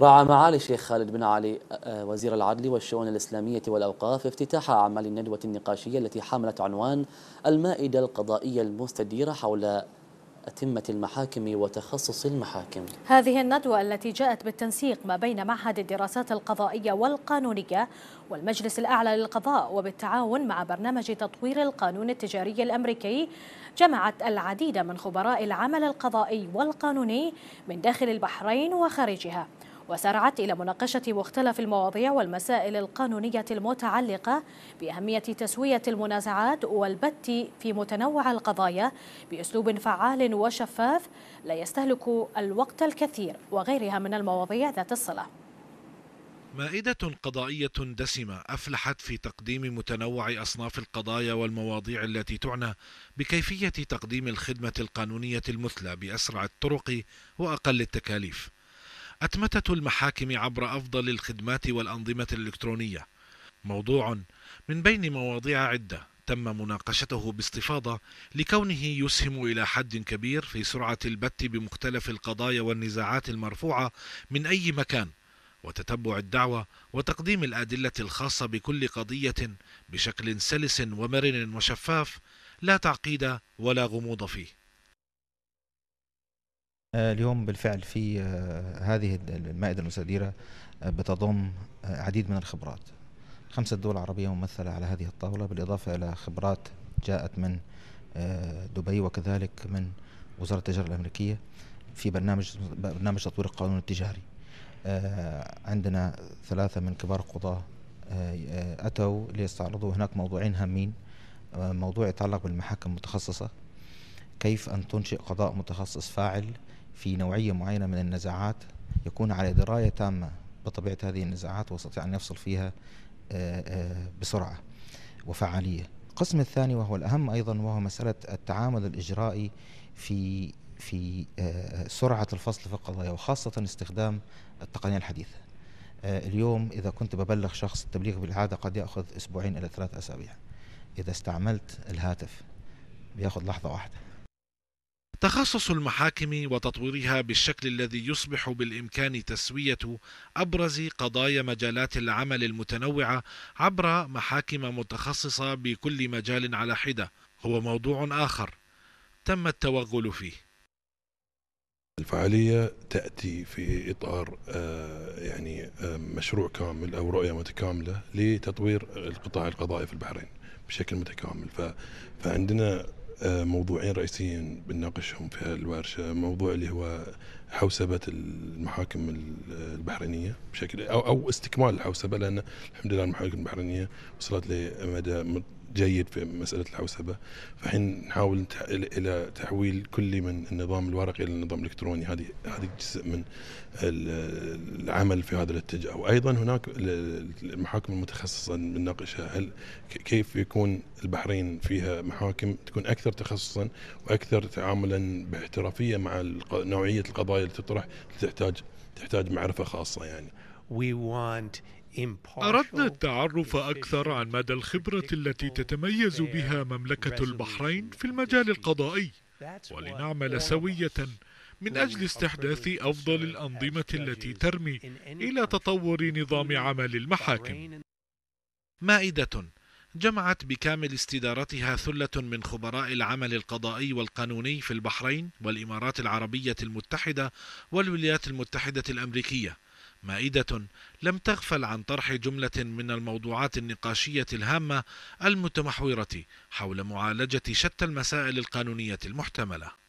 رعى معالي الشيخ خالد بن علي وزير العدل والشؤون الإسلامية والأوقاف افتتاح أعمال الندوة النقاشية التي حملت عنوان المائدة القضائية المستديرة حول أتمة المحاكم وتخصص المحاكم هذه الندوة التي جاءت بالتنسيق ما بين معهد الدراسات القضائية والقانونية والمجلس الأعلى للقضاء وبالتعاون مع برنامج تطوير القانون التجاري الأمريكي جمعت العديد من خبراء العمل القضائي والقانوني من داخل البحرين وخارجها وسارعت إلى مناقشة مختلف المواضيع والمسائل القانونية المتعلقة بأهمية تسوية المنازعات والبت في متنوع القضايا بأسلوب فعال وشفاف لا يستهلك الوقت الكثير وغيرها من المواضيع ذات الصلة مائدة قضائية دسمة أفلحت في تقديم متنوع أصناف القضايا والمواضيع التي تعنى بكيفية تقديم الخدمة القانونية المثلى بأسرع الطرق وأقل التكاليف أتمتت المحاكم عبر أفضل الخدمات والأنظمة الإلكترونية موضوع من بين مواضيع عدة تم مناقشته باستفاضة لكونه يسهم إلى حد كبير في سرعة البت بمختلف القضايا والنزاعات المرفوعة من أي مكان وتتبع الدعوة وتقديم الأدلة الخاصة بكل قضية بشكل سلس ومرن وشفاف لا تعقيد ولا غموض فيه آه، اليوم بالفعل في آه، هذه المائدة المستديرة آه، بتضم عديد من الخبرات خمسة دول عربية ممثلة على هذه الطاولة بالإضافة إلى خبرات جاءت من دبي وكذلك من وزارة التجارة الأمريكية في برنامج برنامج تطوير القانون التجاري عندنا ثلاثة من كبار القضاة أتوا ليستعرضوا هناك موضوعين هامين موضوع يتعلق بالمحاكم المتخصصة كيف أن تنشئ قضاء متخصص فاعل في نوعية معينة من النزاعات يكون على دراية تامة بطبيعة هذه النزاعات ويستطيع أن يفصل فيها آه، آه، بسرعة وفعالية القسم الثاني وهو الأهم أيضا وهو مسألة التعامل الإجرائي في في آه، سرعة الفصل في القضايا وخاصة استخدام التقنية الحديثة اليوم إذا كنت ببلغ شخص التبليغ بالعادة قد يأخذ أسبوعين إلى ثلاث أسابيع إذا استعملت الهاتف بياخذ لحظة واحدة تخصص المحاكم وتطويرها بالشكل الذي يصبح بالامكان تسويه ابرز قضايا مجالات العمل المتنوعه عبر محاكم متخصصه بكل مجال على حده هو موضوع اخر تم التوغل فيه الفعاليه تاتي في اطار آه، يعني آه، مشروع كامل او رؤيه متكامله لتطوير القطاع القضائي في البحرين بشكل متكامل فعندنا موضوعين رئيسيين بنناقشهم في الورشة موضوع اللي هو حوسبة المحاكم البحرينية بشكل أو, أو استكمال الحوسبة لأن الحمد لله المحاكم البحرينية وصلت لمدى جيد في مساله الحوسبه فحين نحاول الى تحويل كل من النظام الورقي الى النظام الالكتروني هذه هذه جزء من العمل في هذا الاتجاه وايضا هناك المحاكم المتخصصه بنناقشها هل كيف يكون البحرين فيها محاكم تكون اكثر تخصصا واكثر تعاملا باحترافيه مع نوعيه القضايا اللي تطرح تحتاج تحتاج معرفه خاصه يعني we want أردنا التعرف أكثر عن مدى الخبرة التي تتميز بها مملكة البحرين في المجال القضائي ولنعمل سوية من أجل استحداث أفضل الأنظمة التي ترمي إلى تطور نظام عمل المحاكم مائدة جمعت بكامل استدارتها ثلة من خبراء العمل القضائي والقانوني في البحرين والإمارات العربية المتحدة والولايات المتحدة الأمريكية مائدة لم تغفل عن طرح جملة من الموضوعات النقاشية الهامة المتمحورة حول معالجة شتى المسائل القانونية المحتملة